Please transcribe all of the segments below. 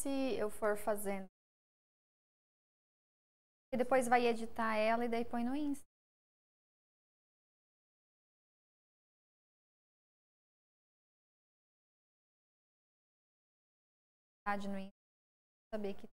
se eu for fazendo. E depois vai editar ela e daí põe no Insta. No Insta, saber que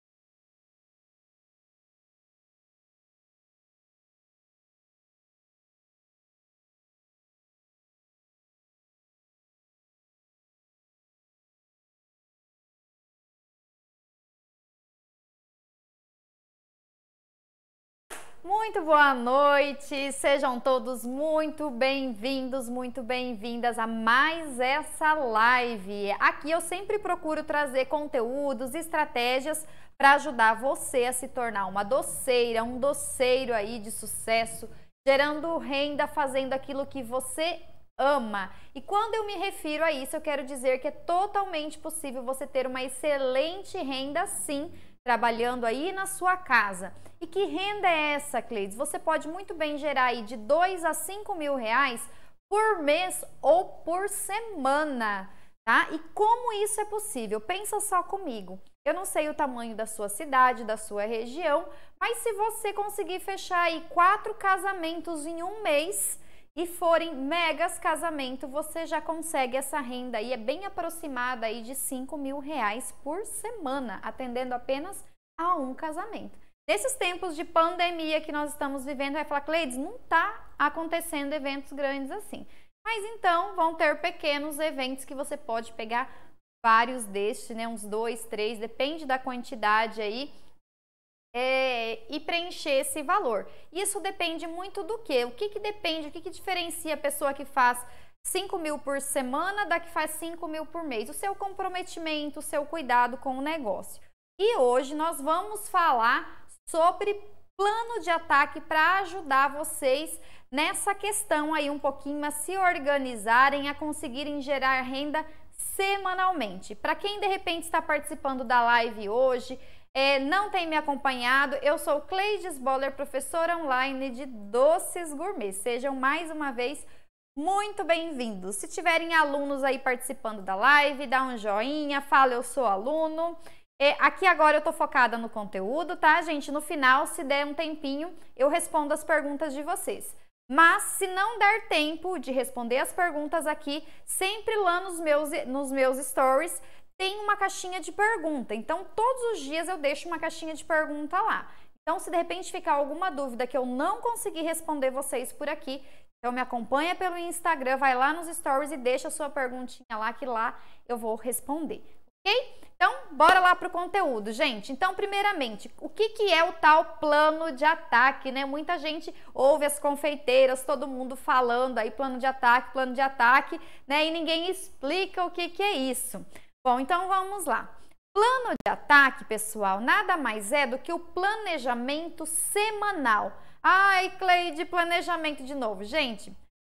Muito boa noite, sejam todos muito bem-vindos, muito bem-vindas a mais essa live. Aqui eu sempre procuro trazer conteúdos, estratégias para ajudar você a se tornar uma doceira, um doceiro aí de sucesso, gerando renda, fazendo aquilo que você ama. E quando eu me refiro a isso, eu quero dizer que é totalmente possível você ter uma excelente renda sim trabalhando aí na sua casa. E que renda é essa, Cleides? Você pode muito bem gerar aí de 2 a 5 mil reais por mês ou por semana, tá? E como isso é possível? Pensa só comigo. Eu não sei o tamanho da sua cidade, da sua região, mas se você conseguir fechar aí quatro casamentos em um mês, e forem megas casamento, você já consegue essa renda e é bem aproximada aí de 5 mil reais por semana, atendendo apenas a um casamento. Nesses tempos de pandemia que nós estamos vivendo, vai falar, Cleides, não está acontecendo eventos grandes assim. Mas então vão ter pequenos eventos que você pode pegar vários destes, né? Uns dois, três, depende da quantidade aí é, e preencher esse valor. Isso depende muito do que? O que, que depende, o que, que diferencia a pessoa que faz 5 mil por semana da que faz 5 mil por mês? O seu comprometimento, o seu cuidado com o negócio. E hoje nós vamos falar sobre plano de ataque para ajudar vocês nessa questão aí um pouquinho a se organizarem, a conseguirem gerar renda semanalmente. Para quem de repente está participando da live hoje, é, não tem me acompanhado. Eu sou Cleides Boller, professora online de doces gourmet. Sejam mais uma vez muito bem-vindos. Se tiverem alunos aí participando da live, dá um joinha, fala eu sou aluno. É, aqui agora eu tô focada no conteúdo, tá, gente? No final, se der um tempinho, eu respondo as perguntas de vocês. Mas se não der tempo de responder as perguntas aqui, sempre lá nos meus, nos meus stories tem uma caixinha de pergunta. Então, todos os dias eu deixo uma caixinha de pergunta lá. Então, se de repente ficar alguma dúvida que eu não consegui responder vocês por aqui, então me acompanha pelo Instagram, vai lá nos stories e deixa a sua perguntinha lá, que lá eu vou responder. Ok? Então, bora lá para o conteúdo, gente. Então, primeiramente, o que, que é o tal plano de ataque, né? Muita gente ouve as confeiteiras, todo mundo falando aí plano de ataque, plano de ataque, né? E ninguém explica o que, que é isso. Bom, então vamos lá. Plano de ataque, pessoal, nada mais é do que o planejamento semanal. Ai, Cleide, planejamento de novo. Gente,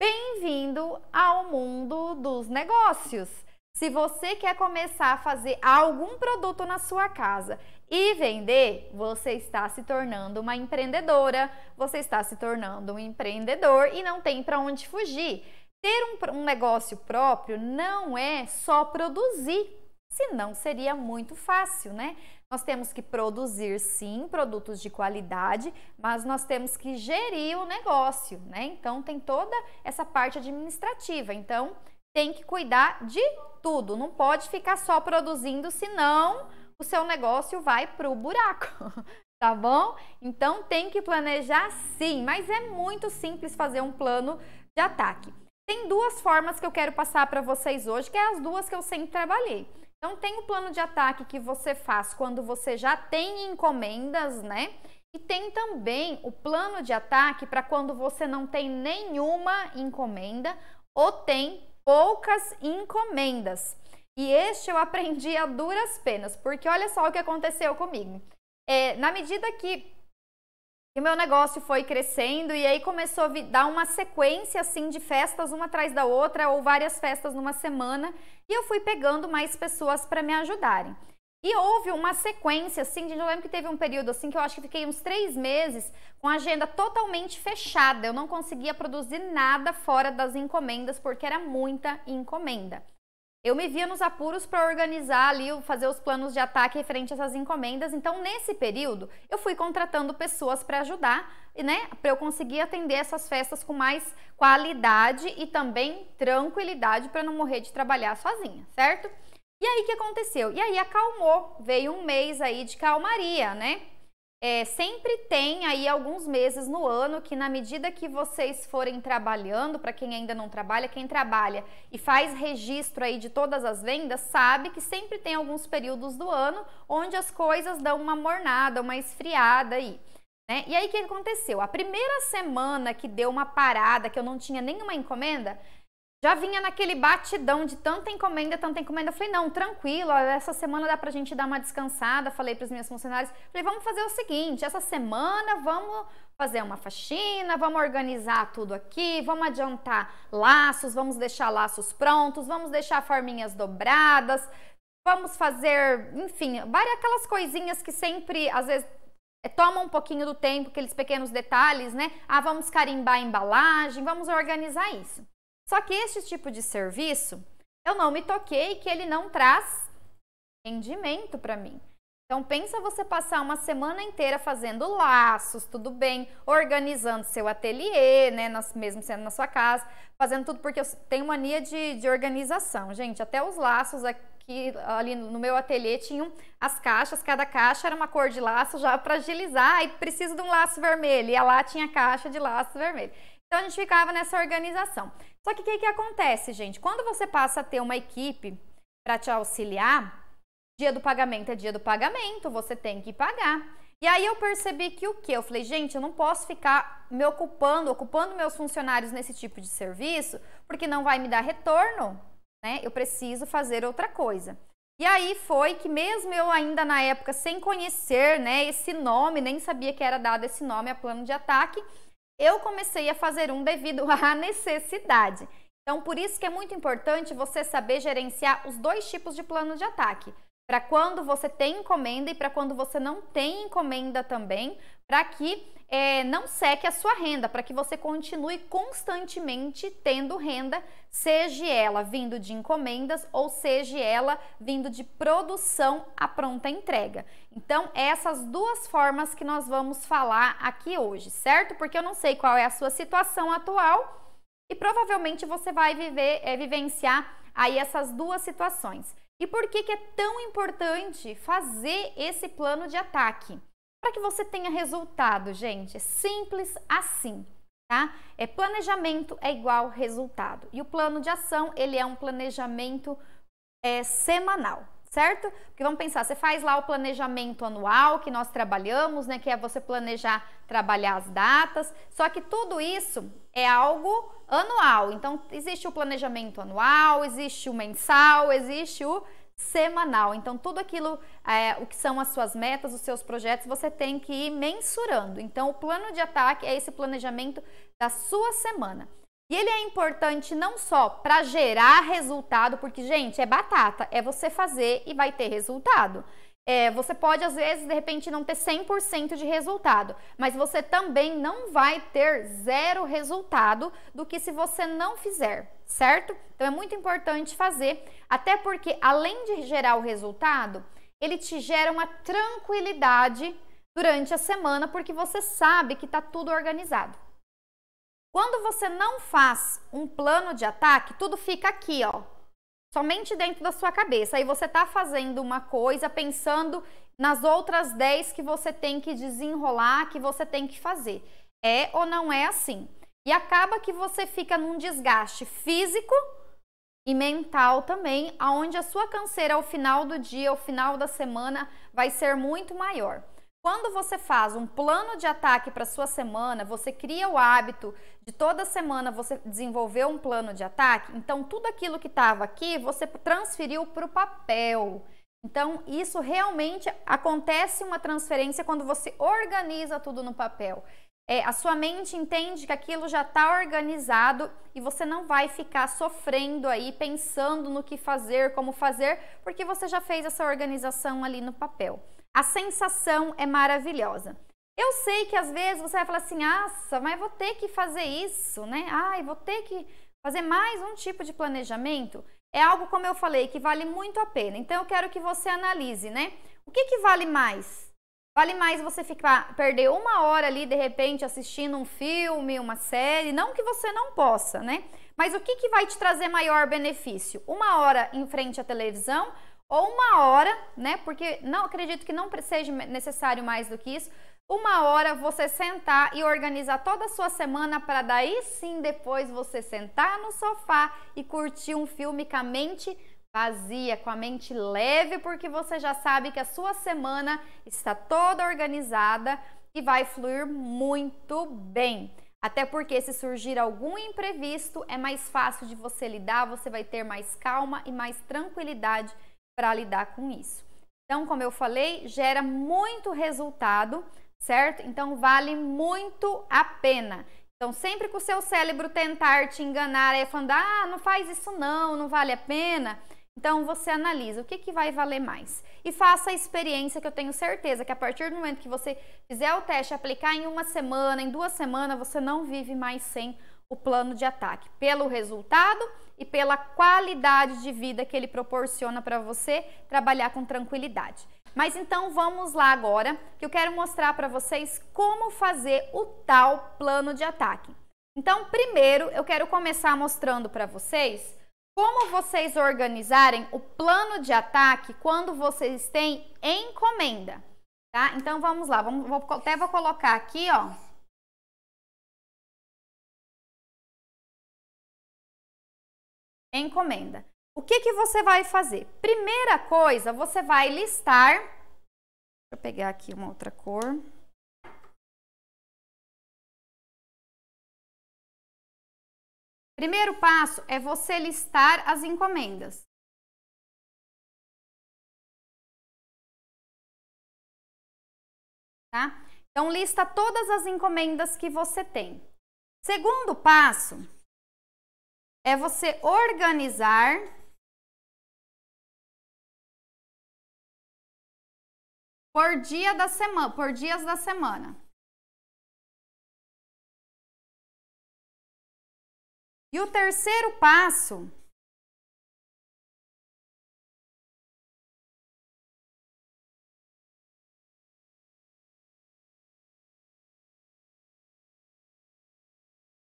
bem-vindo ao mundo dos negócios. Se você quer começar a fazer algum produto na sua casa e vender, você está se tornando uma empreendedora, você está se tornando um empreendedor e não tem para onde fugir. Ter um, um negócio próprio não é só produzir Senão seria muito fácil, né? Nós temos que produzir sim produtos de qualidade, mas nós temos que gerir o negócio, né? Então tem toda essa parte administrativa. Então tem que cuidar de tudo, não pode ficar só produzindo, senão o seu negócio vai para o buraco. Tá bom? Então tem que planejar sim, mas é muito simples fazer um plano de ataque. Tem duas formas que eu quero passar para vocês hoje, que é as duas que eu sempre trabalhei. Então tem o plano de ataque que você faz quando você já tem encomendas, né? E tem também o plano de ataque para quando você não tem nenhuma encomenda ou tem poucas encomendas. E este eu aprendi a duras penas, porque olha só o que aconteceu comigo. É, na medida que e o meu negócio foi crescendo e aí começou a dar uma sequência assim de festas uma atrás da outra ou várias festas numa semana e eu fui pegando mais pessoas para me ajudarem. E houve uma sequência, assim, de, eu lembro que teve um período, assim, que eu acho que fiquei uns três meses com a agenda totalmente fechada. Eu não conseguia produzir nada fora das encomendas, porque era muita encomenda eu me via nos apuros para organizar ali, fazer os planos de ataque referente a essas encomendas. Então, nesse período, eu fui contratando pessoas para ajudar, né, para eu conseguir atender essas festas com mais qualidade e também tranquilidade para não morrer de trabalhar sozinha, certo? E aí o que aconteceu? E aí acalmou, veio um mês aí de calmaria, né? É, sempre tem aí alguns meses no ano que, na medida que vocês forem trabalhando, para quem ainda não trabalha, quem trabalha e faz registro aí de todas as vendas, sabe que sempre tem alguns períodos do ano onde as coisas dão uma mornada, uma esfriada aí. Né? E aí o que aconteceu? A primeira semana que deu uma parada, que eu não tinha nenhuma encomenda, já vinha naquele batidão de tanta encomenda, tanta encomenda. Eu falei, não, tranquilo, essa semana dá pra gente dar uma descansada. Falei para os meus funcionários, falei, vamos fazer o seguinte, essa semana vamos fazer uma faxina, vamos organizar tudo aqui, vamos adiantar laços, vamos deixar laços prontos, vamos deixar forminhas dobradas, vamos fazer, enfim, várias aquelas coisinhas que sempre, às vezes, é, toma um pouquinho do tempo, aqueles pequenos detalhes, né? Ah, vamos carimbar a embalagem, vamos organizar isso. Só que este tipo de serviço, eu não me toquei que ele não traz rendimento para mim. Então pensa você passar uma semana inteira fazendo laços, tudo bem, organizando seu ateliê, né, nas, mesmo sendo na sua casa, fazendo tudo porque eu tenho mania de, de organização, gente. Até os laços aqui ali no meu ateliê tinham as caixas, cada caixa era uma cor de laço já para agilizar. E preciso de um laço vermelho, e lá tinha caixa de laço vermelho. Então a gente ficava nessa organização. Só que o que, que acontece, gente? Quando você passa a ter uma equipe para te auxiliar, dia do pagamento é dia do pagamento, você tem que pagar. E aí eu percebi que o que? Eu falei, gente, eu não posso ficar me ocupando, ocupando meus funcionários nesse tipo de serviço, porque não vai me dar retorno, né? Eu preciso fazer outra coisa. E aí foi que mesmo eu ainda na época sem conhecer, né, esse nome, nem sabia que era dado esse nome a plano de ataque, eu comecei a fazer um devido à necessidade. Então, por isso que é muito importante você saber gerenciar os dois tipos de plano de ataque para quando você tem encomenda e para quando você não tem encomenda também, para que é, não seque a sua renda, para que você continue constantemente tendo renda, seja ela vindo de encomendas ou seja ela vindo de produção à pronta entrega. Então, é essas duas formas que nós vamos falar aqui hoje, certo? Porque eu não sei qual é a sua situação atual e provavelmente você vai viver, é, vivenciar aí essas duas situações. E por que, que é tão importante fazer esse plano de ataque? Para que você tenha resultado, gente, é simples assim, tá? É planejamento é igual resultado. E o plano de ação, ele é um planejamento é, semanal, certo? Porque vamos pensar, você faz lá o planejamento anual que nós trabalhamos, né? Que é você planejar, trabalhar as datas. Só que tudo isso é algo anual. Então, existe o planejamento anual, existe o mensal, existe o semanal. Então, tudo aquilo, é, o que são as suas metas, os seus projetos, você tem que ir mensurando. Então, o plano de ataque é esse planejamento da sua semana. E ele é importante não só para gerar resultado, porque, gente, é batata, é você fazer e vai ter resultado. É, você pode, às vezes, de repente, não ter 100% de resultado, mas você também não vai ter zero resultado do que se você não fizer, certo? Então, é muito importante fazer, até porque, além de gerar o resultado, ele te gera uma tranquilidade durante a semana, porque você sabe que está tudo organizado. Quando você não faz um plano de ataque, tudo fica aqui, ó, somente dentro da sua cabeça. Aí você está fazendo uma coisa pensando nas outras 10 que você tem que desenrolar, que você tem que fazer. É ou não é assim? E acaba que você fica num desgaste físico e mental também, aonde a sua canseira ao final do dia, ao final da semana, vai ser muito maior. Quando você faz um plano de ataque para sua semana, você cria o hábito de toda semana você desenvolver um plano de ataque. Então, tudo aquilo que estava aqui você transferiu para o papel. Então, isso realmente acontece uma transferência quando você organiza tudo no papel. É, a sua mente entende que aquilo já está organizado e você não vai ficar sofrendo aí, pensando no que fazer, como fazer, porque você já fez essa organização ali no papel. A sensação é maravilhosa. Eu sei que às vezes você vai falar assim, nossa, mas vou ter que fazer isso, né? Ai, vou ter que fazer mais um tipo de planejamento. É algo, como eu falei, que vale muito a pena. Então, eu quero que você analise, né? O que, que vale mais? Vale mais você ficar perder uma hora ali de repente assistindo um filme, uma série, não que você não possa, né? Mas o que, que vai te trazer maior benefício? Uma hora em frente à televisão ou uma hora, né? Porque não acredito que não seja necessário mais do que isso. Uma hora você sentar e organizar toda a sua semana para daí sim depois você sentar no sofá e curtir um filme com a mente vazia, com a mente leve, porque você já sabe que a sua semana está toda organizada e vai fluir muito bem. Até porque se surgir algum imprevisto, é mais fácil de você lidar, você vai ter mais calma e mais tranquilidade para lidar com isso. Então, como eu falei, gera muito resultado, certo? Então, vale muito a pena. Então, sempre que o seu cérebro tentar te enganar, aí falando, ah, não faz isso não, não vale a pena, então você analisa o que, que vai valer mais. E faça a experiência que eu tenho certeza que a partir do momento que você fizer o teste, aplicar em uma semana, em duas semanas, você não vive mais sem o plano de ataque, pelo resultado e pela qualidade de vida que ele proporciona para você trabalhar com tranquilidade. Mas então vamos lá agora, que eu quero mostrar para vocês como fazer o tal plano de ataque. Então, primeiro, eu quero começar mostrando para vocês como vocês organizarem o plano de ataque quando vocês têm encomenda, tá? Então, vamos lá, vamos, vou, até vou colocar aqui, ó, encomenda. O que, que você vai fazer? Primeira coisa, você vai listar. Deixa eu pegar aqui uma outra cor. Primeiro passo é você listar as encomendas. Tá? Então, lista todas as encomendas que você tem. Segundo passo, é você organizar por dia da semana, por dias da semana. E o terceiro passo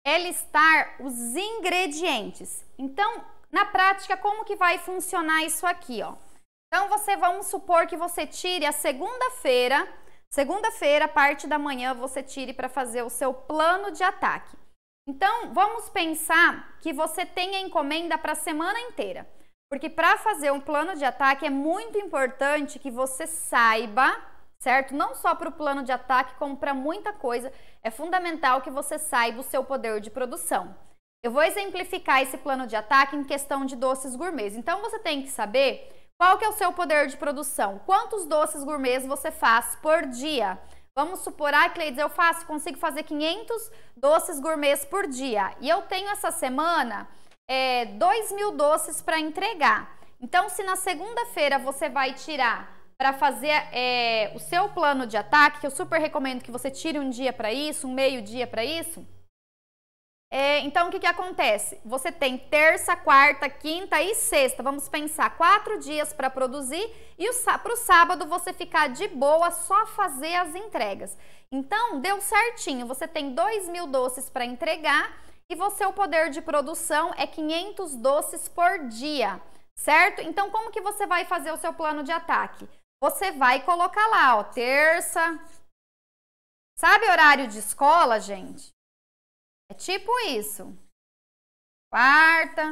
é listar os ingredientes. Então, na prática, como que vai funcionar isso aqui, ó? Então, você, vamos supor que você tire a segunda-feira, segunda-feira, parte da manhã, você tire para fazer o seu plano de ataque. Então, vamos pensar que você tem a encomenda para a semana inteira. Porque para fazer um plano de ataque é muito importante que você saiba certo? Não só para o plano de ataque, como para muita coisa, é fundamental que você saiba o seu poder de produção. Eu vou exemplificar esse plano de ataque em questão de doces gourmets. Então você tem que saber qual que é o seu poder de produção, quantos doces gourmets você faz por dia. Vamos supor, ah, Cleides, eu faço, consigo fazer 500 doces gourmets por dia. E eu tenho essa semana é, 2 mil doces para entregar. Então, se na segunda-feira você vai tirar para fazer é, o seu plano de ataque, que eu super recomendo que você tire um dia para isso, um meio dia para isso. É, então, o que, que acontece? Você tem terça, quarta, quinta e sexta. Vamos pensar quatro dias para produzir e para o sábado você ficar de boa só fazer as entregas. Então, deu certinho. Você tem dois mil doces para entregar e você, o poder de produção é 500 doces por dia, certo? Então, como que você vai fazer o seu plano de ataque? você vai colocar lá, ó, terça. Sabe horário de escola, gente? É tipo isso. Quarta.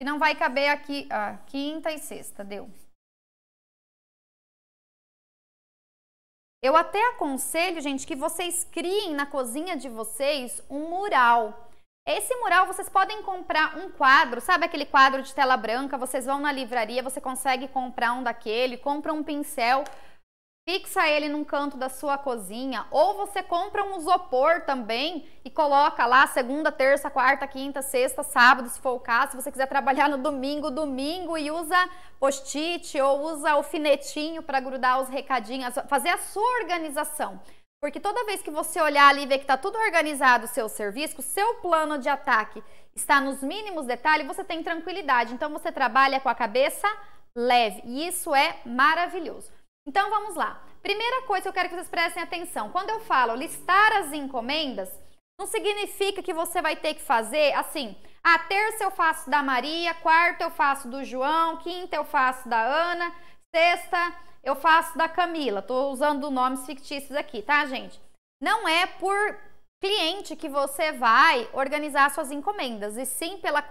E não vai caber aqui, ó, quinta e sexta, deu. Eu até aconselho, gente, que vocês criem na cozinha de vocês um mural. Esse mural vocês podem comprar um quadro, sabe aquele quadro de tela branca? Vocês vão na livraria, você consegue comprar um daquele, compra um pincel, fixa ele num canto da sua cozinha, ou você compra um isopor também e coloca lá segunda, terça, quarta, quinta, sexta, sábado, se for o caso, se você quiser trabalhar no domingo, domingo e usa post-it ou usa alfinetinho para grudar os recadinhos, fazer a sua organização. Porque toda vez que você olhar ali e ver que está tudo organizado o seu serviço, o seu plano de ataque está nos mínimos detalhes, você tem tranquilidade. Então você trabalha com a cabeça leve e isso é maravilhoso. Então vamos lá. Primeira coisa que eu quero que vocês prestem atenção: quando eu falo listar as encomendas, não significa que você vai ter que fazer assim. A ah, terça eu faço da Maria, quarta eu faço do João, quinta eu faço da Ana, sexta eu faço da Camila, tô usando nomes fictícios aqui, tá, gente? Não é por cliente que você vai organizar suas encomendas, e sim pela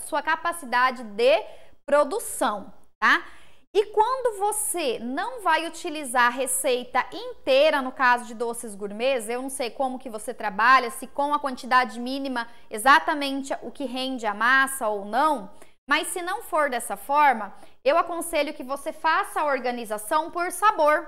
sua capacidade de produção, tá? E quando você não vai utilizar a receita inteira, no caso de doces gourmets, eu não sei como que você trabalha, se com a quantidade mínima exatamente o que rende a massa ou não, mas se não for dessa forma, eu aconselho que você faça a organização por sabor,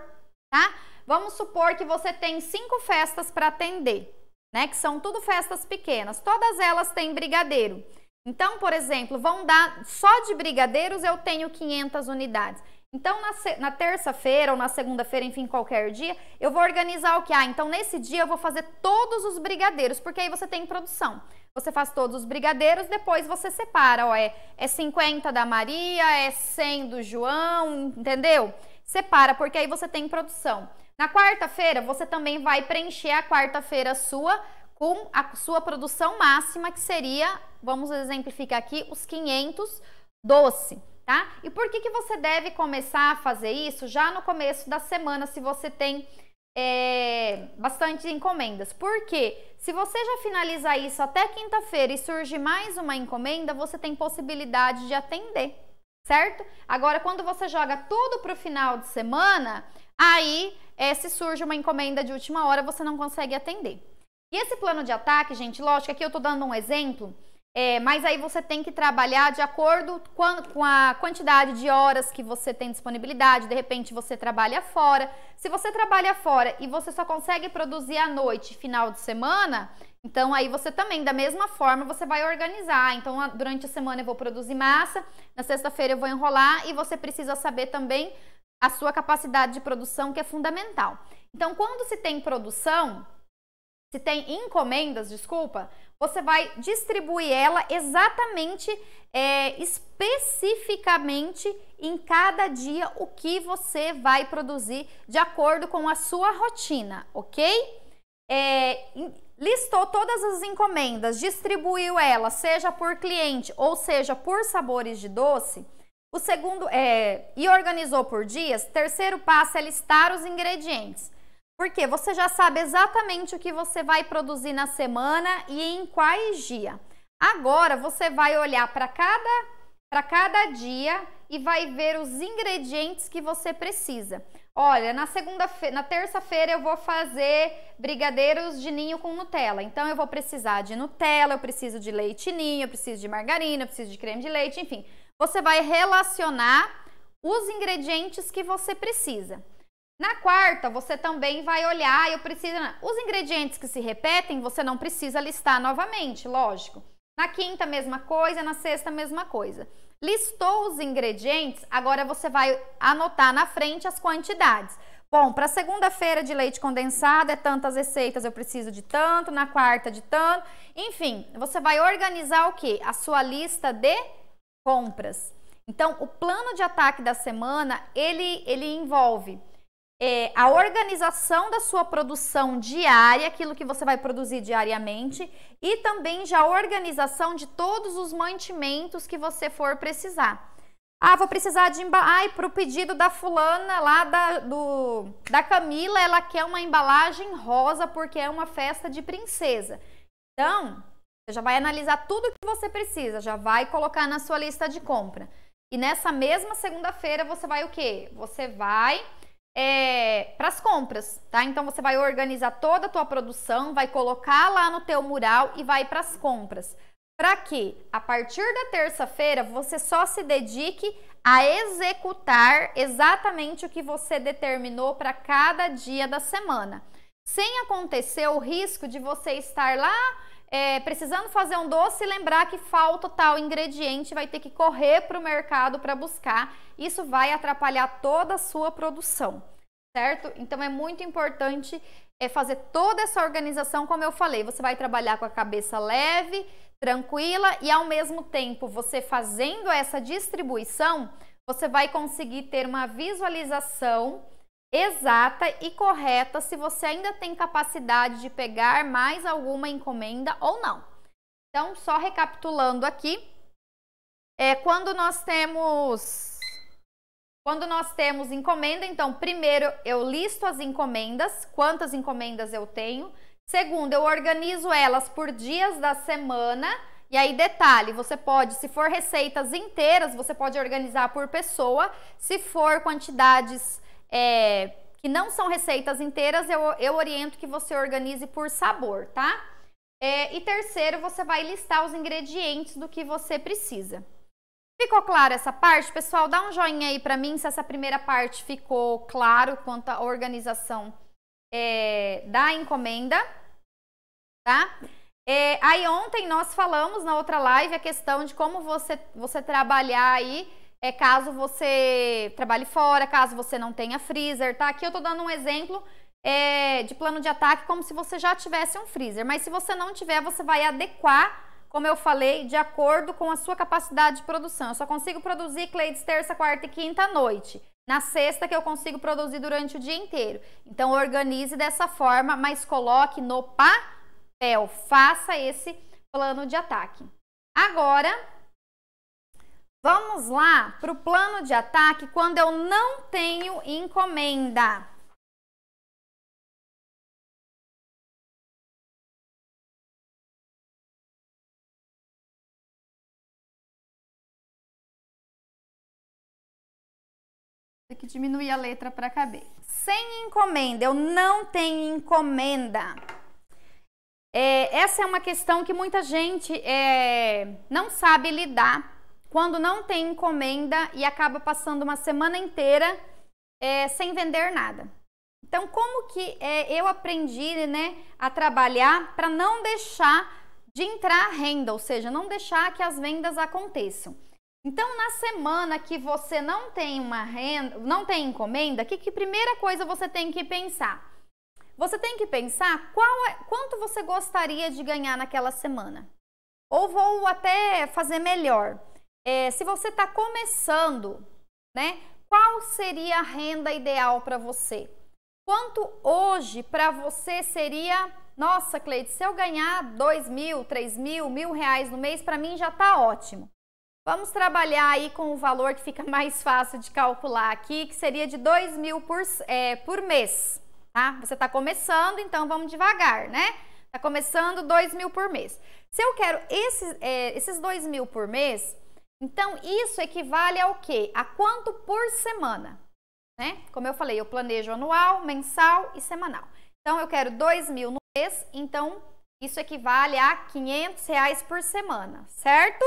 tá? Vamos supor que você tem cinco festas para atender, né? Que são tudo festas pequenas. Todas elas têm brigadeiro. Então, por exemplo, vão dar só de brigadeiros eu tenho 500 unidades. Então, na, na terça-feira ou na segunda-feira, enfim, qualquer dia, eu vou organizar o que? Ah, então nesse dia eu vou fazer todos os brigadeiros, porque aí você tem produção. Você faz todos os brigadeiros, depois você separa, ó, é, é 50 da Maria, é 100 do João, entendeu? Separa, porque aí você tem produção. Na quarta-feira, você também vai preencher a quarta-feira sua com a sua produção máxima, que seria, vamos exemplificar aqui, os 500 doce tá? E por que, que você deve começar a fazer isso já no começo da semana, se você tem é, bastante encomendas? Porque se você já finalizar isso até quinta-feira e surge mais uma encomenda, você tem possibilidade de atender, certo? Agora, quando você joga tudo para o final de semana, aí é, se surge uma encomenda de última hora, você não consegue atender. E esse plano de ataque, gente, lógico, aqui eu estou dando um exemplo é, mas aí você tem que trabalhar de acordo com a quantidade de horas que você tem disponibilidade. De repente você trabalha fora. Se você trabalha fora e você só consegue produzir à noite, final de semana, então aí você também, da mesma forma, você vai organizar. Então durante a semana eu vou produzir massa, na sexta-feira eu vou enrolar e você precisa saber também a sua capacidade de produção, que é fundamental. Então quando se tem produção, se tem encomendas, desculpa, você vai distribuir ela exatamente, é, especificamente em cada dia o que você vai produzir de acordo com a sua rotina, ok? É, listou todas as encomendas, distribuiu elas, seja por cliente ou seja por sabores de doce. O segundo é e organizou por dias. Terceiro passo é listar os ingredientes. Porque você já sabe exatamente o que você vai produzir na semana e em quais dias. Agora você vai olhar para cada para cada dia e vai ver os ingredientes que você precisa. Olha, na segunda na terça-feira eu vou fazer brigadeiros de ninho com Nutella. Então eu vou precisar de Nutella, eu preciso de leite ninho, eu preciso de margarina, eu preciso de creme de leite, enfim. Você vai relacionar os ingredientes que você precisa. Na quarta, você também vai olhar, eu preciso. Os ingredientes que se repetem, você não precisa listar novamente, lógico. Na quinta, mesma coisa, na sexta, mesma coisa. Listou os ingredientes, agora você vai anotar na frente as quantidades. Bom, para segunda-feira de leite condensado é tantas receitas, eu preciso de tanto, na quarta de tanto. Enfim, você vai organizar o que? A sua lista de compras. Então, o plano de ataque da semana, ele, ele envolve é, a organização da sua produção diária, aquilo que você vai produzir diariamente, e também já a organização de todos os mantimentos que você for precisar. Ah, vou precisar de embalagem. para o pedido da fulana lá da, do, da Camila, ela quer uma embalagem rosa porque é uma festa de princesa. Então, você já vai analisar tudo que você precisa, já vai colocar na sua lista de compra. E nessa mesma segunda-feira você vai o quê? Você vai é, para as compras, tá? Então você vai organizar toda a tua produção, vai colocar lá no teu mural e vai para as compras. Para que a partir da terça-feira você só se dedique a executar exatamente o que você determinou para cada dia da semana. Sem acontecer o risco de você estar lá é, precisando fazer um doce, lembrar que falta tal ingrediente, vai ter que correr para o mercado para buscar. Isso vai atrapalhar toda a sua produção, certo? Então é muito importante é, fazer toda essa organização, como eu falei. Você vai trabalhar com a cabeça leve, tranquila e ao mesmo tempo você fazendo essa distribuição, você vai conseguir ter uma visualização exata e correta se você ainda tem capacidade de pegar mais alguma encomenda ou não. Então, só recapitulando aqui, é quando nós temos quando nós temos encomenda, então primeiro eu listo as encomendas, quantas encomendas eu tenho. Segundo, eu organizo elas por dias da semana. E aí, detalhe: você pode, se for receitas inteiras, você pode organizar por pessoa. Se for quantidades é, que não são receitas inteiras, eu, eu oriento que você organize por sabor, tá? É, e terceiro, você vai listar os ingredientes do que você precisa. Ficou claro essa parte? Pessoal, dá um joinha aí para mim se essa primeira parte ficou claro quanto à organização é, da encomenda, tá? É, aí ontem nós falamos na outra live a questão de como você, você trabalhar aí é caso você trabalhe fora, caso você não tenha freezer, tá? Aqui eu tô dando um exemplo é, de plano de ataque como se você já tivesse um freezer, mas se você não tiver, você vai adequar, como eu falei, de acordo com a sua capacidade de produção. Eu só consigo produzir Cleides terça, quarta e quinta à noite. Na sexta que eu consigo produzir durante o dia inteiro. Então organize dessa forma, mas coloque no papel, faça esse plano de ataque. Agora, Vamos lá para o plano de ataque quando eu não tenho encomenda. Tem que diminuir a letra para caber. Sem encomenda, eu não tenho encomenda. É, essa é uma questão que muita gente é, não sabe lidar quando não tem encomenda e acaba passando uma semana inteira é, sem vender nada. Então, como que é, eu aprendi né, a trabalhar para não deixar de entrar renda, ou seja, não deixar que as vendas aconteçam. Então, na semana que você não tem uma renda, não tem encomenda, que, que primeira coisa você tem que pensar? Você tem que pensar qual é, quanto você gostaria de ganhar naquela semana. Ou vou até fazer melhor é, se você está começando, né? Qual seria a renda ideal para você? Quanto hoje para você seria? Nossa, Cleide, se eu ganhar dois mil, três mil, mil reais no mês, para mim já está ótimo. Vamos trabalhar aí com o valor que fica mais fácil de calcular aqui, que seria de dois mil por, é, por mês, tá? Você está começando, então vamos devagar, né? Está começando dois mil por mês. Se eu quero esses, é, esses dois mil por mês, então, isso equivale ao quê? A quanto por semana? Né? Como eu falei, eu planejo anual, mensal e semanal. Então, eu quero 2 mil no mês, então isso equivale a 500 reais por semana, certo?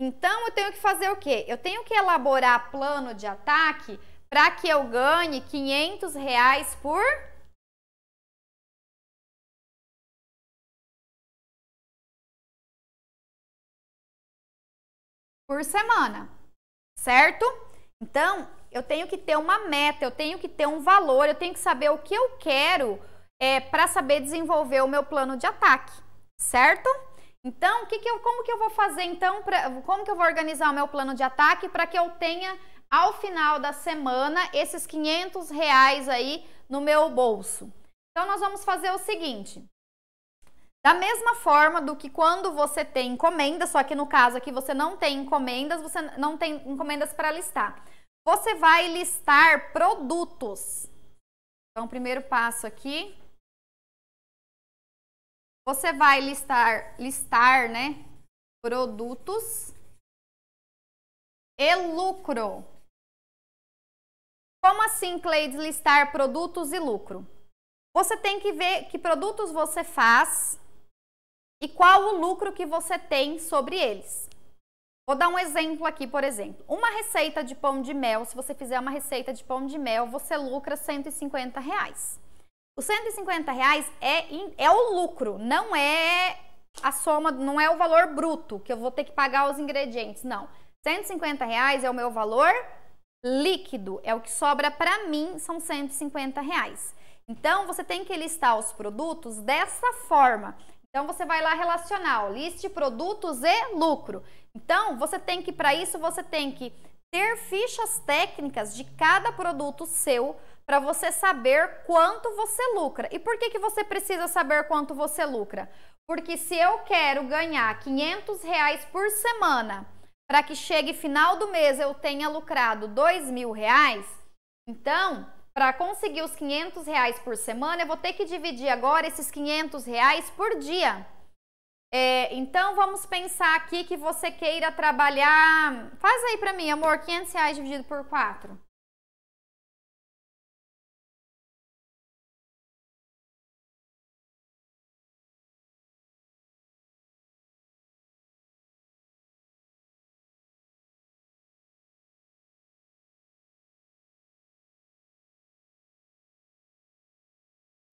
Então, eu tenho que fazer o quê? Eu tenho que elaborar plano de ataque para que eu ganhe 500 reais por por semana, certo? Então, eu tenho que ter uma meta, eu tenho que ter um valor, eu tenho que saber o que eu quero é, para saber desenvolver o meu plano de ataque, certo? Então, que que eu, como que eu vou fazer então? Pra, como que eu vou organizar o meu plano de ataque para que eu tenha ao final da semana esses 500 reais aí no meu bolso? Então, nós vamos fazer o seguinte: da mesma forma do que quando você tem encomendas, só que no caso aqui você não tem encomendas, você não tem encomendas para listar. Você vai listar produtos. Então, primeiro passo aqui. Você vai listar, listar, né? Produtos e lucro. Como assim, Clay, listar produtos e lucro? Você tem que ver que produtos você faz e qual o lucro que você tem sobre eles. Vou dar um exemplo aqui, por exemplo. Uma receita de pão de mel, se você fizer uma receita de pão de mel, você lucra 150 reais. Os 150 reais é, é o lucro, não é a soma, não é o valor bruto que eu vou ter que pagar os ingredientes, não. 150 reais é o meu valor líquido, é o que sobra para mim, são 150 reais. Então, você tem que listar os produtos dessa forma. Então você vai lá relacional, liste produtos e lucro. Então você tem que para isso você tem que ter fichas técnicas de cada produto seu para você saber quanto você lucra. E por que que você precisa saber quanto você lucra? Porque se eu quero ganhar 500 reais por semana para que chegue final do mês eu tenha lucrado 2 mil reais, então para conseguir os 500 reais por semana, eu vou ter que dividir agora esses 500 reais por dia. É, então, vamos pensar aqui que você queira trabalhar... Faz aí para mim, amor, 500 reais dividido por 4.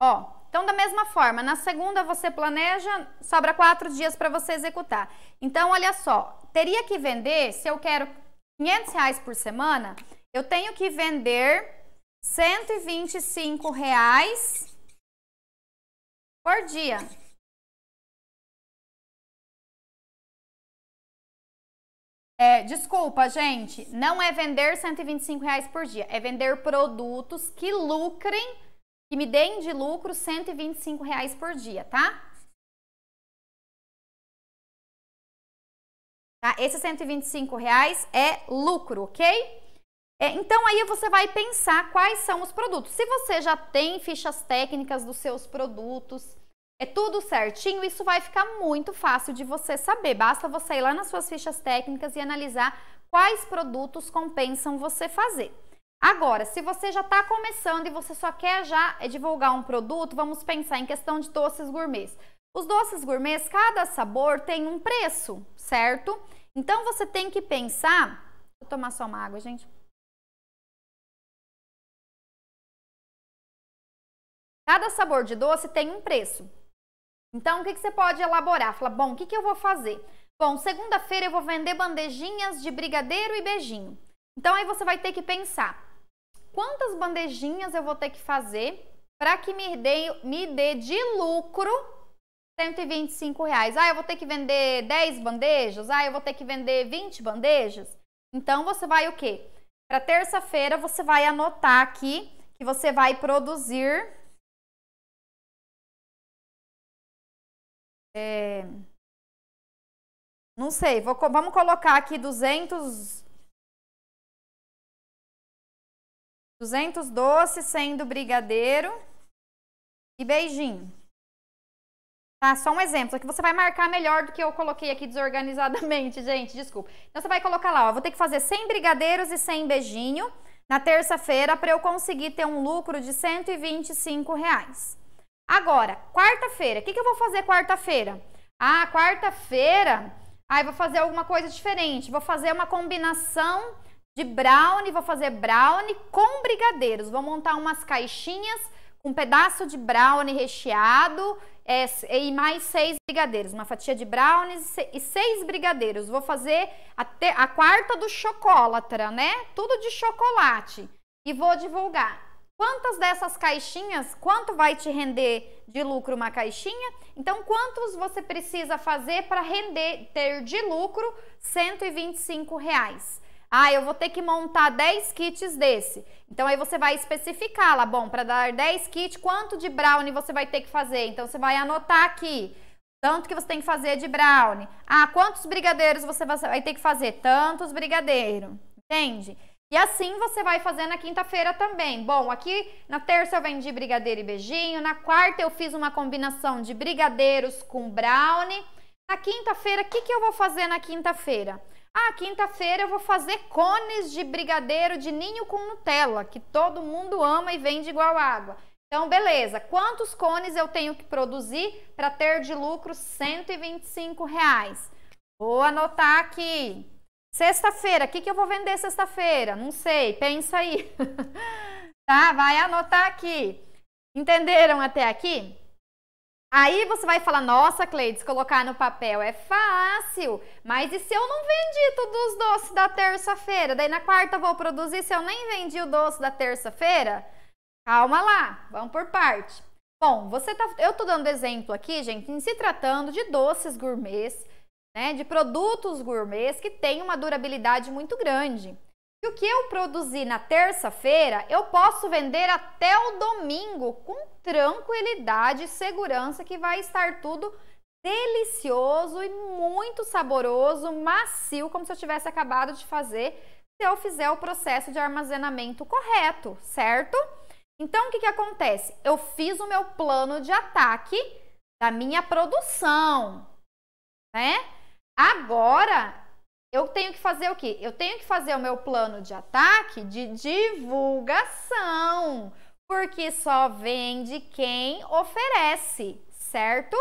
Ó, então da mesma forma, na segunda você planeja, sobra quatro dias para você executar. Então, olha só, teria que vender, se eu quero 500 reais por semana, eu tenho que vender 125 reais por dia. É, desculpa, gente, não é vender 125 reais por dia, é vender produtos que lucrem que me deem de lucro 125 reais por dia, tá? Tá? Esse 125 reais é lucro, ok? É, então aí você vai pensar quais são os produtos. Se você já tem fichas técnicas dos seus produtos, é tudo certinho, isso vai ficar muito fácil de você saber. Basta você ir lá nas suas fichas técnicas e analisar quais produtos compensam você fazer. Agora, se você já está começando e você só quer já divulgar um produto, vamos pensar em questão de doces gourmets. Os doces gourmets, cada sabor tem um preço, certo? Então você tem que pensar. Vou tomar só uma água, gente. Cada sabor de doce tem um preço. Então, o que, que você pode elaborar? Fala, bom, o que, que eu vou fazer? Bom, segunda-feira eu vou vender bandejinhas de brigadeiro e beijinho. Então, aí você vai ter que pensar: quantas bandejinhas eu vou ter que fazer para que me dê, me dê de lucro 125 reais. Ah, eu vou ter que vender 10 bandejas? Ah, eu vou ter que vender 20 bandejas? Então, você vai o quê? Para terça-feira, você vai anotar aqui que você vai produzir... É, não sei, vou, vamos colocar aqui 200 200 doces, sendo brigadeiro e beijinho. Tá? Só um exemplo, aqui você vai marcar melhor do que eu coloquei aqui desorganizadamente, gente, desculpa. Então você vai colocar lá, ó, vou ter que fazer 100 brigadeiros e 100 beijinho na terça-feira para eu conseguir ter um lucro de 125 reais. Agora, quarta-feira, o que, que eu vou fazer quarta-feira? Ah, quarta-feira, aí ah, vou fazer alguma coisa diferente, vou fazer uma combinação de brownie, vou fazer brownie com brigadeiros. Vou montar umas caixinhas com um pedaço de brownie recheado é, e mais seis brigadeiros. Uma fatia de brownies e seis brigadeiros. Vou fazer até a quarta do chocolatra, né? Tudo de chocolate. E vou divulgar. Quantas dessas caixinhas, quanto vai te render de lucro uma caixinha? Então, quantos você precisa fazer para render, ter de lucro 125 reais? Ah, eu vou ter que montar 10 kits desse. Então aí você vai especificar lá, bom, para dar 10 kits, quanto de brownie você vai ter que fazer? Então você vai anotar aqui. Tanto que você tem que fazer de brownie. Ah, quantos brigadeiros você vai ter que fazer? Tantos brigadeiros. Entende? E assim você vai fazer na quinta-feira também. Bom, aqui na terça eu vendi brigadeiro e beijinho. Na quarta eu fiz uma combinação de brigadeiros com brownie. Na quinta-feira, o que, que eu vou fazer na quinta-feira? Ah, quinta-feira eu vou fazer cones de brigadeiro de ninho com Nutella, que todo mundo ama e vende igual água. Então, beleza. Quantos cones eu tenho que produzir para ter de lucro 125 reais? Vou anotar aqui. Sexta-feira, o que, que eu vou vender sexta-feira? Não sei, pensa aí. tá? Vai anotar aqui. Entenderam até aqui? Aí você vai falar, nossa, Cleides, colocar no papel é fácil, mas e se eu não vendi todos os doces da terça-feira? Daí na quarta vou produzir, se eu nem vendi o doce da terça-feira? Calma lá, vamos por parte. Bom, você tá, eu tô dando exemplo aqui, gente, em se tratando de doces gourmets, né, de produtos gourmets que têm uma durabilidade muito grande. E o que eu produzi na terça-feira, eu posso vender até o domingo com tranquilidade e segurança que vai estar tudo delicioso e muito saboroso, macio, como se eu tivesse acabado de fazer, se eu fizer o processo de armazenamento correto, certo? Então, o que, que acontece? Eu fiz o meu plano de ataque da minha produção, né? Agora eu tenho que fazer o quê? Eu tenho que fazer o meu plano de ataque de divulgação, porque só vende quem oferece, certo?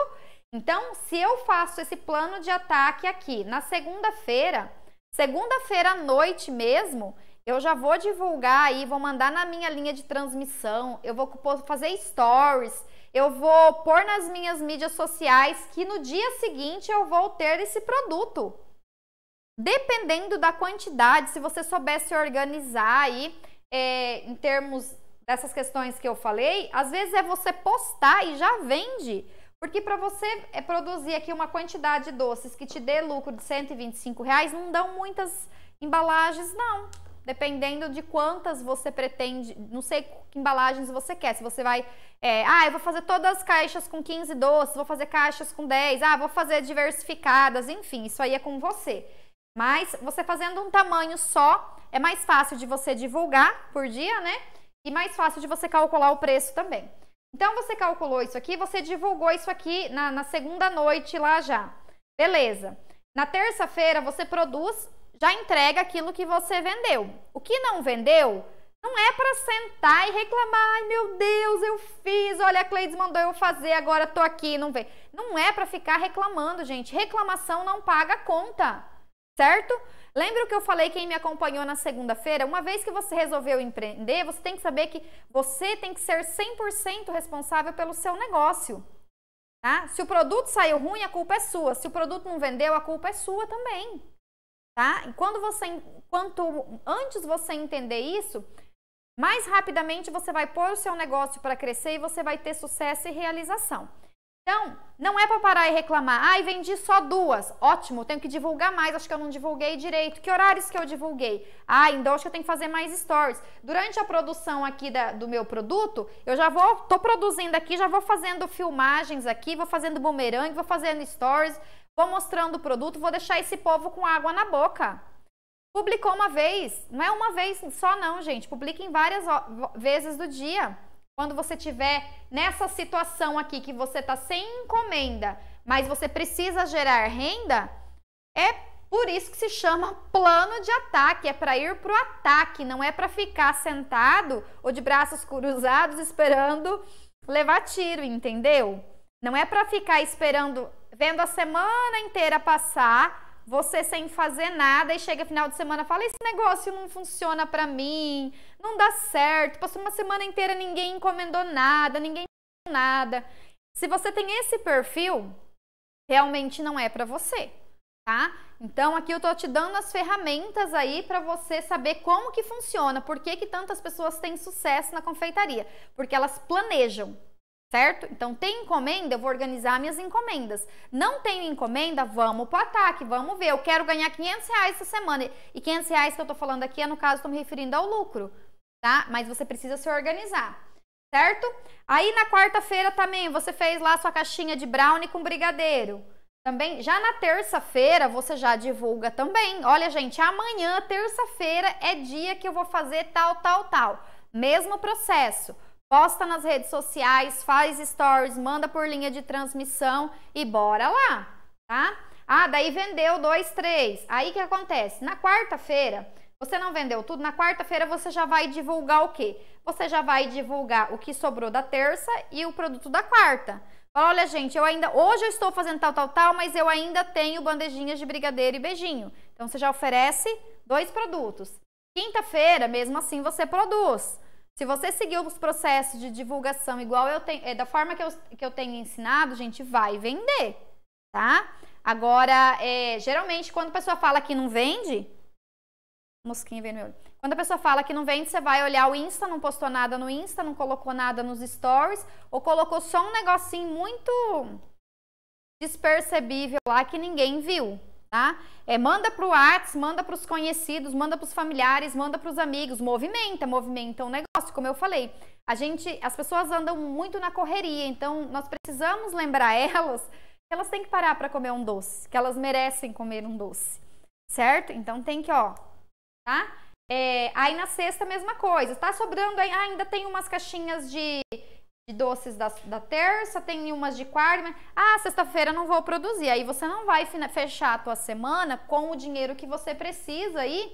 Então, se eu faço esse plano de ataque aqui na segunda-feira, segunda-feira à noite mesmo, eu já vou divulgar aí, vou mandar na minha linha de transmissão, eu vou fazer stories, eu vou pôr nas minhas mídias sociais que no dia seguinte eu vou ter esse produto dependendo da quantidade, se você soubesse organizar aí, é, em termos dessas questões que eu falei, às vezes é você postar e já vende. Porque para você é, produzir aqui uma quantidade de doces que te dê lucro de 125 reais, não dão muitas embalagens, não. Dependendo de quantas você pretende, não sei que embalagens você quer. Se você vai, é, ah, eu vou fazer todas as caixas com 15 doces, vou fazer caixas com 10, ah, vou fazer diversificadas, enfim, isso aí é com você. Mas você fazendo um tamanho só, é mais fácil de você divulgar por dia, né? E mais fácil de você calcular o preço também. Então, você calculou isso aqui, você divulgou isso aqui na, na segunda noite lá já. Beleza. Na terça-feira, você produz, já entrega aquilo que você vendeu. O que não vendeu, não é para sentar e reclamar. Ai, meu Deus, eu fiz. Olha, a Cleides mandou eu fazer, agora tô aqui, não vem. Não é para ficar reclamando, gente. Reclamação não paga conta certo? Lembra o que eu falei quem me acompanhou na segunda-feira? Uma vez que você resolveu empreender, você tem que saber que você tem que ser 100% responsável pelo seu negócio. Tá? Se o produto saiu ruim, a culpa é sua. Se o produto não vendeu, a culpa é sua também. Tá? E quando você, quanto antes você entender isso, mais rapidamente você vai pôr o seu negócio para crescer e você vai ter sucesso e realização. Então, não é para parar e reclamar. Ai, ah, vendi só duas. Ótimo, tenho que divulgar mais. Acho que eu não divulguei direito. Que horários que eu divulguei? Ah, então acho que eu tenho que fazer mais stories. Durante a produção aqui da, do meu produto, eu já vou, tô produzindo aqui, já vou fazendo filmagens aqui, vou fazendo bumerangue, vou fazendo stories, vou mostrando o produto, vou deixar esse povo com água na boca. Publicou uma vez, não é uma vez só não, gente. Publica em várias vezes do dia. Quando você tiver nessa situação aqui que você está sem encomenda, mas você precisa gerar renda, é por isso que se chama plano de ataque, é para ir para o ataque, não é para ficar sentado ou de braços cruzados esperando levar tiro, entendeu? Não é para ficar esperando, vendo a semana inteira passar você sem fazer nada e chega final de semana fala esse negócio não funciona para mim, não dá certo. Passou uma semana inteira ninguém encomendou nada, ninguém nada. Se você tem esse perfil, realmente não é para você, tá? Então aqui eu tô te dando as ferramentas aí para você saber como que funciona, por que que tantas pessoas têm sucesso na confeitaria, porque elas planejam, certo? Então, tem encomenda, eu vou organizar minhas encomendas. Não tenho encomenda, vamos para o ataque, vamos ver. Eu quero ganhar 500 reais essa semana. E 500 reais que eu estou falando aqui, é, no caso, estou me referindo ao lucro, tá? Mas você precisa se organizar, certo? Aí, na quarta-feira também, você fez lá sua caixinha de brownie com brigadeiro. Também, já na terça-feira, você já divulga também. Olha, gente, amanhã, terça-feira, é dia que eu vou fazer tal, tal, tal. Mesmo processo. Posta nas redes sociais, faz stories, manda por linha de transmissão e bora lá, tá? Ah, daí vendeu dois, três. Aí que acontece? Na quarta-feira, você não vendeu tudo. Na quarta-feira você já vai divulgar o quê? Você já vai divulgar o que sobrou da terça e o produto da quarta. Fala, olha, gente, eu ainda hoje eu estou fazendo tal, tal, tal, mas eu ainda tenho bandejinhas de brigadeiro e beijinho. Então você já oferece dois produtos. Quinta-feira, mesmo assim, você produz. Se você seguir os processos de divulgação igual eu tenho, é, da forma que eu, que eu tenho ensinado, gente, vai vender, tá? Agora, é, geralmente, quando a pessoa fala que não vende, mosquinha vem no meu olho. Quando a pessoa fala que não vende, você vai olhar o Insta, não postou nada no Insta, não colocou nada nos stories, ou colocou só um negocinho muito despercebível lá que ninguém viu tá? É, manda pro Whats, manda pros conhecidos, manda pros familiares, manda pros amigos, movimenta, movimenta o negócio, como eu falei. A gente, as pessoas andam muito na correria, então nós precisamos lembrar elas que elas têm que parar para comer um doce, que elas merecem comer um doce, certo? Então tem que, ó, tá? É, aí na sexta, mesma coisa. Tá sobrando, aí, ainda tem umas caixinhas de de doces da, da, terça, tem umas de quarta. Ah, sexta-feira não vou produzir. Aí você não vai fechar a tua semana com o dinheiro que você precisa aí,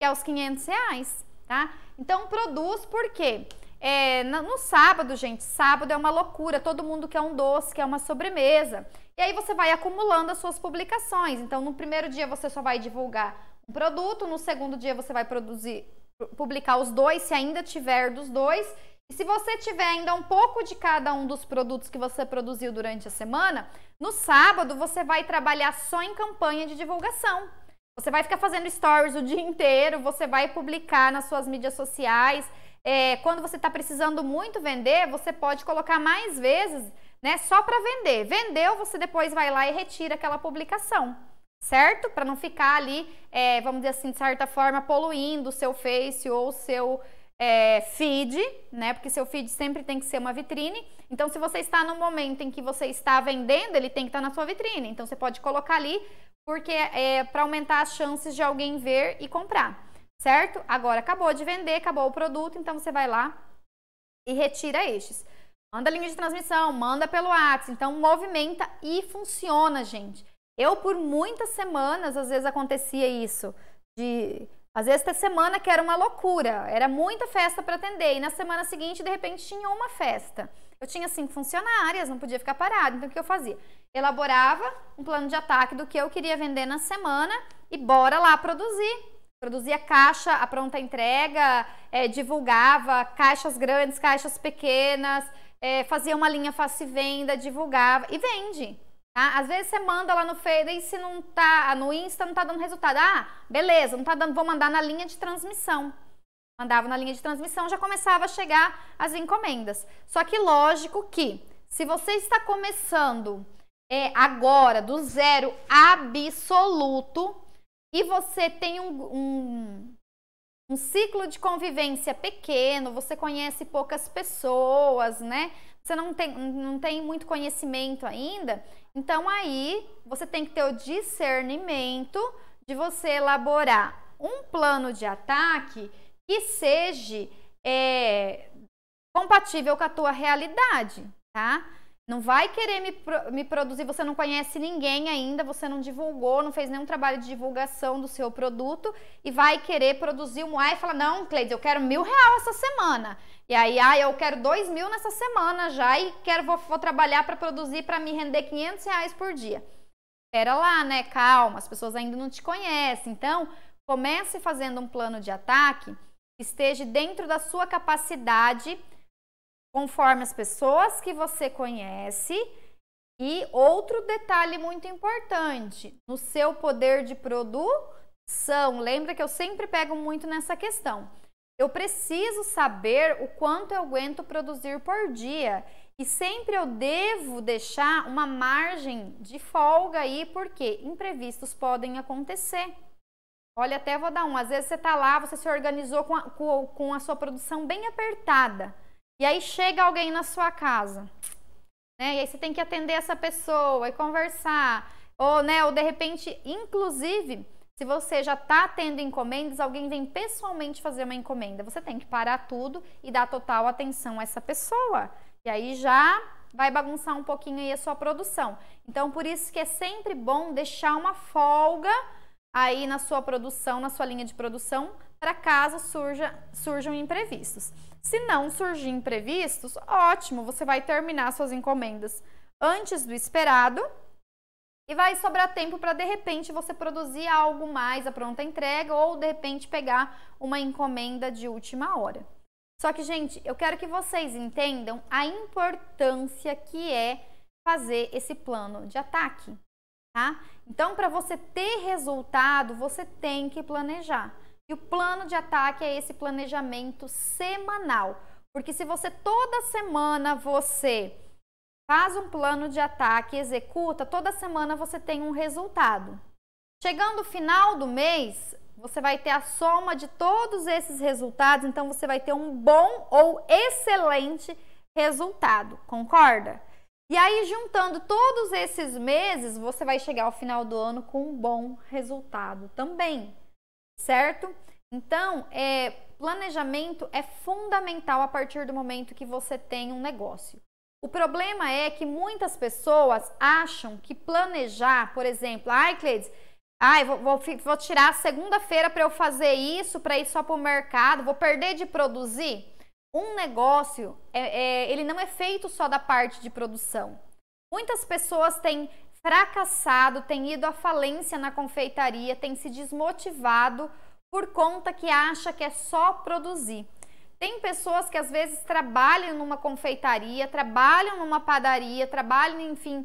que é os 500 reais, tá? Então, produz por quê? É, no sábado, gente, sábado é uma loucura, todo mundo quer um doce, quer uma sobremesa. E aí você vai acumulando as suas publicações. Então, no primeiro dia você só vai divulgar um produto, no segundo dia você vai produzir, publicar os dois, se ainda tiver dos dois, e se você tiver ainda um pouco de cada um dos produtos que você produziu durante a semana, no sábado você vai trabalhar só em campanha de divulgação. Você vai ficar fazendo stories o dia inteiro, você vai publicar nas suas mídias sociais. É, quando você está precisando muito vender, você pode colocar mais vezes, né? Só para vender. Vendeu, você depois vai lá e retira aquela publicação, certo? Para não ficar ali, é, vamos dizer assim, de certa forma, poluindo o seu Face ou o seu é, feed, né? Porque seu feed sempre tem que ser uma vitrine. Então, se você está no momento em que você está vendendo, ele tem que estar na sua vitrine. Então, você pode colocar ali, porque é para aumentar as chances de alguém ver e comprar, certo? Agora, acabou de vender, acabou o produto, então você vai lá e retira estes. Manda linha de transmissão, manda pelo WhatsApp. Então, movimenta e funciona, gente. Eu, por muitas semanas, às vezes acontecia isso. De às vezes, até semana que era uma loucura, era muita festa para atender, e na semana seguinte, de repente, tinha uma festa. Eu tinha cinco assim, funcionárias, não podia ficar parado, então o que eu fazia? Elaborava um plano de ataque do que eu queria vender na semana e bora lá produzir. Produzia caixa, a pronta entrega, é, divulgava caixas grandes, caixas pequenas, é, fazia uma linha face-venda, divulgava e vende. Tá? Às vezes você manda lá no Face e não tá, ah, no Insta não tá dando resultado. Ah, beleza, não tá dando, vou mandar na linha de transmissão. Mandava na linha de transmissão, já começava a chegar as encomendas. Só que lógico que se você está começando é, agora do zero absoluto e você tem um, um, um ciclo de convivência pequeno, você conhece poucas pessoas, né? Você não tem, não tem muito conhecimento ainda, então aí você tem que ter o discernimento de você elaborar um plano de ataque que seja é, compatível com a tua realidade, tá? Não vai querer me, me produzir, você não conhece ninguém ainda, você não divulgou, não fez nenhum trabalho de divulgação do seu produto e vai querer produzir um ar e fala, não, Cleide, eu quero mil real essa semana. E aí, ah, eu quero dois mil nessa semana já e quero, vou, vou trabalhar para produzir para me render 500 reais por dia. Espera lá, né? Calma, as pessoas ainda não te conhecem. Então, comece fazendo um plano de ataque esteja dentro da sua capacidade conforme as pessoas que você conhece. E outro detalhe muito importante, no seu poder de produção. Lembra que eu sempre pego muito nessa questão. Eu preciso saber o quanto eu aguento produzir por dia. E sempre eu devo deixar uma margem de folga aí, porque imprevistos podem acontecer. Olha, até vou dar um. Às vezes você está lá, você se organizou com a, com a sua produção bem apertada. E aí chega alguém na sua casa, né? E aí você tem que atender essa pessoa e conversar, ou, né, ou de repente, inclusive, se você já está tendo encomendas, alguém vem pessoalmente fazer uma encomenda, você tem que parar tudo e dar total atenção a essa pessoa. E aí já vai bagunçar um pouquinho aí a sua produção. Então, por isso que é sempre bom deixar uma folga aí na sua produção, na sua linha de produção, para caso surja, surjam imprevistos. Se não surgir imprevistos, ótimo, você vai terminar suas encomendas antes do esperado e vai sobrar tempo para de repente você produzir algo mais a pronta entrega ou de repente pegar uma encomenda de última hora. Só que, gente, eu quero que vocês entendam a importância que é fazer esse plano de ataque, tá? Então, para você ter resultado, você tem que planejar. E o plano de ataque é esse planejamento semanal. Porque se você toda semana você faz um plano de ataque, executa, toda semana você tem um resultado. Chegando no final do mês, você vai ter a soma de todos esses resultados, então você vai ter um bom ou excelente resultado, concorda? E aí, juntando todos esses meses, você vai chegar ao final do ano com um bom resultado também certo? Então, é, planejamento é fundamental a partir do momento que você tem um negócio. O problema é que muitas pessoas acham que planejar, por exemplo, ai, Cleides, ai, vou, vou, vou tirar segunda-feira para eu fazer isso, para ir só para o mercado, vou perder de produzir. Um negócio, é, é, ele não é feito só da parte de produção. Muitas pessoas têm fracassado, tem ido à falência na confeitaria, tem se desmotivado por conta que acha que é só produzir. Tem pessoas que às vezes trabalham numa confeitaria, trabalham numa padaria, trabalham, enfim,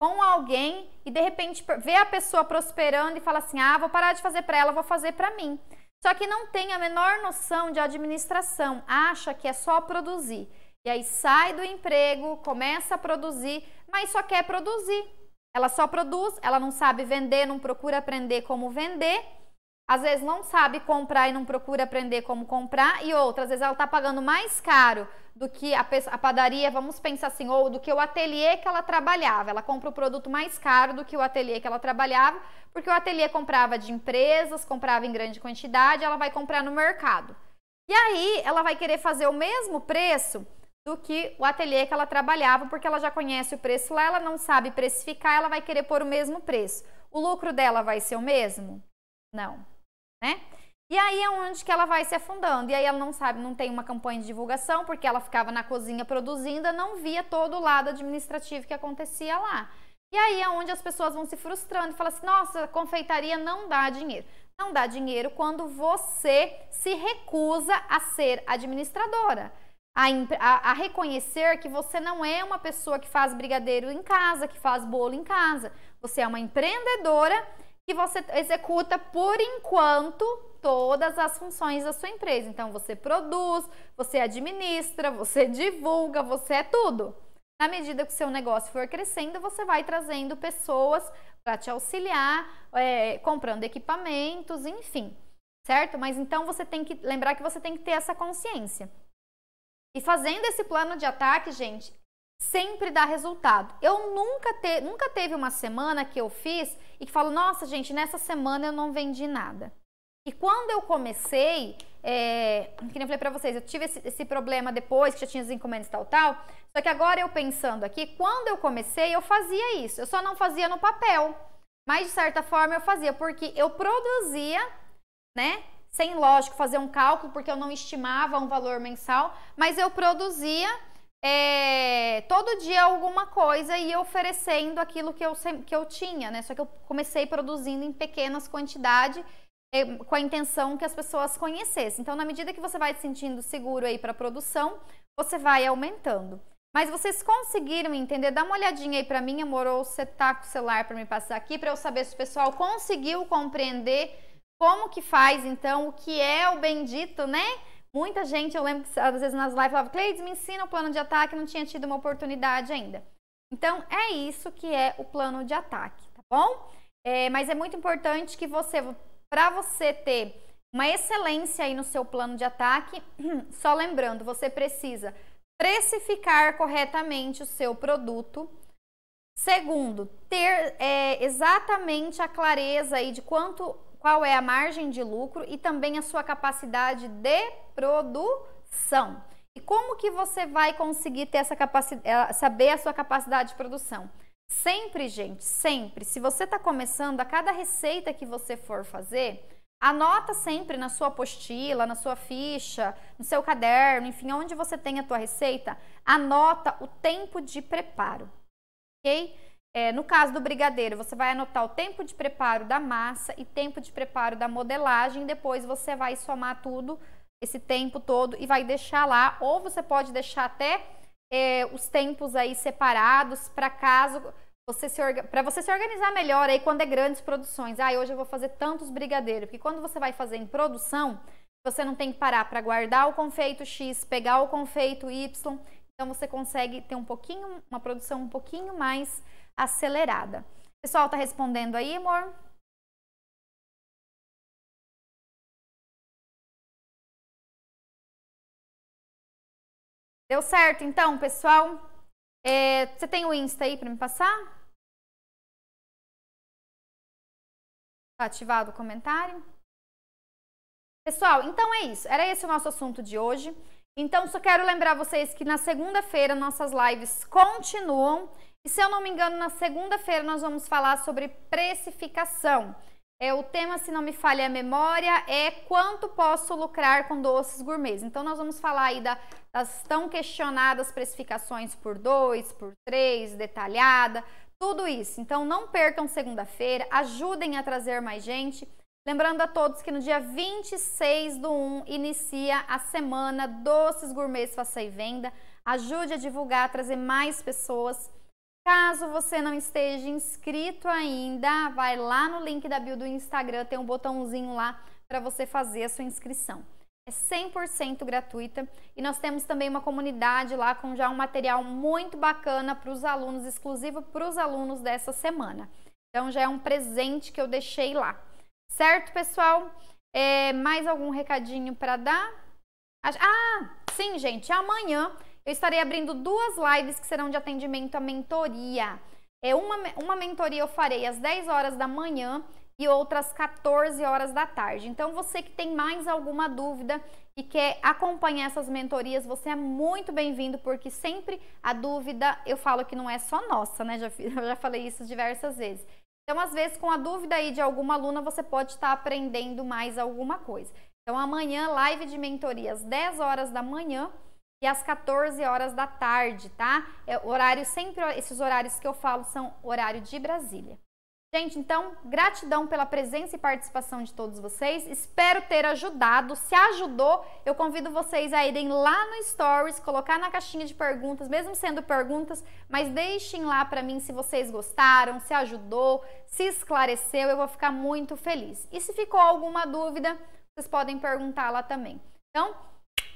com alguém e de repente vê a pessoa prosperando e fala assim: "Ah, vou parar de fazer para ela, vou fazer para mim". Só que não tem a menor noção de administração, acha que é só produzir. E aí sai do emprego, começa a produzir, mas só quer produzir, ela só produz, ela não sabe vender, não procura aprender como vender. Às vezes não sabe comprar e não procura aprender como comprar. E outras, às vezes ela está pagando mais caro do que a, a padaria, vamos pensar assim, ou do que o ateliê que ela trabalhava. Ela compra o produto mais caro do que o ateliê que ela trabalhava, porque o ateliê comprava de empresas, comprava em grande quantidade, ela vai comprar no mercado. E aí ela vai querer fazer o mesmo preço do que o ateliê que ela trabalhava, porque ela já conhece o preço lá, ela não sabe precificar, ela vai querer pôr o mesmo preço. O lucro dela vai ser o mesmo? Não, né? E aí é onde que ela vai se afundando. E aí ela não sabe, não tem uma campanha de divulgação, porque ela ficava na cozinha produzindo, não via todo o lado administrativo que acontecia lá. E aí é onde as pessoas vão se frustrando e falam assim: nossa, confeitaria não dá dinheiro. Não dá dinheiro quando você se recusa a ser administradora a, a, a reconhecer que você não é uma pessoa que faz brigadeiro em casa, que faz bolo em casa. Você é uma empreendedora que você executa por enquanto todas as funções da sua empresa. Então você produz, você administra, você divulga, você é tudo. Na medida que o seu negócio for crescendo, você vai trazendo pessoas para te auxiliar, é, comprando equipamentos, enfim, certo? Mas então você tem que lembrar que você tem que ter essa consciência. E fazendo esse plano de ataque, gente, sempre dá resultado. Eu nunca, te, nunca teve uma semana que eu fiz e que falo, nossa, gente, nessa semana eu não vendi nada. E quando eu comecei, é, que nem eu falei pra vocês, eu tive esse, esse, problema depois, que já tinha as encomendas tal, tal. Só que agora eu pensando aqui, quando eu comecei, eu fazia isso. Eu só não fazia no papel. Mas, de certa forma, eu fazia, porque eu produzia, né? sem, lógico, fazer um cálculo, porque eu não estimava um valor mensal, mas eu produzia é, todo dia alguma coisa e oferecendo aquilo que eu, que eu tinha, né? Só que eu comecei produzindo em pequenas quantidades é, com a intenção que as pessoas conhecessem. Então, na medida que você vai se sentindo seguro aí para produção, você vai aumentando. Mas vocês conseguiram entender? Dá uma olhadinha aí para mim, amor, ou você tá com o celular para me passar aqui para eu saber se o pessoal conseguiu compreender como que faz, então, o que é o bendito, né? Muita gente, eu lembro que às vezes nas lives falava, Cleides, me ensina o plano de ataque, não tinha tido uma oportunidade ainda. Então, é isso que é o plano de ataque, tá bom? É, mas é muito importante que você, para você ter uma excelência aí no seu plano de ataque, só lembrando, você precisa precificar corretamente o seu produto. Segundo, ter é, exatamente a clareza aí de quanto qual é a margem de lucro e também a sua capacidade de produção. E como que você vai conseguir ter essa capacidade, eh, saber a sua capacidade de produção? Sempre, gente, sempre. Se você está começando, a cada receita que você for fazer, anota sempre na sua apostila, na sua ficha, no seu caderno, enfim, onde você tem a tua receita, anota o tempo de preparo, ok? É, no caso do brigadeiro, você vai anotar o tempo de preparo da massa e tempo de preparo da modelagem. Depois você vai somar tudo, esse tempo todo, e vai deixar lá. Ou você pode deixar até é, os tempos aí separados para caso você se para você se organizar melhor aí quando é grandes produções. Ah, hoje eu vou fazer tantos brigadeiros, porque quando você vai fazer em produção, você não tem que parar para guardar o confeito X, pegar o confeito Y. Então você consegue ter um pouquinho, uma produção um pouquinho mais acelerada. Pessoal, tá respondendo aí, amor? Deu certo, então, pessoal? É, você tem o Insta aí para me passar? Tá ativado o comentário? Pessoal, então é isso. Era esse o nosso assunto de hoje. Então, só quero lembrar vocês que na segunda-feira nossas lives continuam. E se eu não me engano, na segunda-feira nós vamos falar sobre precificação. É, o tema, se não me falha a memória, é quanto posso lucrar com doces gourmets. Então, nós vamos falar aí da, das tão questionadas precificações por dois, por três, detalhada, tudo isso. Então, não percam segunda-feira, ajudem a trazer mais gente. Lembrando a todos que no dia 26 do 1 inicia a semana Doces Gourmets Faça e Venda. Ajude a divulgar, a trazer mais pessoas. Caso você não esteja inscrito ainda, vai lá no link da bio do Instagram, tem um botãozinho lá para você fazer a sua inscrição. É 100% gratuita e nós temos também uma comunidade lá com já um material muito bacana para os alunos, exclusivo para os alunos dessa semana. Então já é um presente que eu deixei lá. Certo, pessoal? É, mais algum recadinho para dar? Ah, sim, gente, amanhã eu estarei abrindo duas lives que serão de atendimento à mentoria. É uma, uma mentoria eu farei às 10 horas da manhã e outras 14 horas da tarde. Então, você que tem mais alguma dúvida e quer acompanhar essas mentorias, você é muito bem-vindo, porque sempre a dúvida, eu falo que não é só nossa, né? Já, eu já falei isso diversas vezes. Então, às vezes, com a dúvida aí de alguma aluna, você pode estar aprendendo mais alguma coisa. Então, amanhã, live de mentorias, 10 horas da manhã e às 14 horas da tarde, tá? É horário sempre, esses horários que eu falo são horário de Brasília. Gente, então, gratidão pela presença e participação de todos vocês. Espero ter ajudado. Se ajudou, eu convido vocês a irem lá no Stories, colocar na caixinha de perguntas, mesmo sendo perguntas, mas deixem lá para mim se vocês gostaram, se ajudou, se esclareceu. Eu vou ficar muito feliz. E se ficou alguma dúvida, vocês podem perguntar lá também. Então,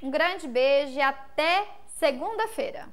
um grande beijo e até segunda-feira.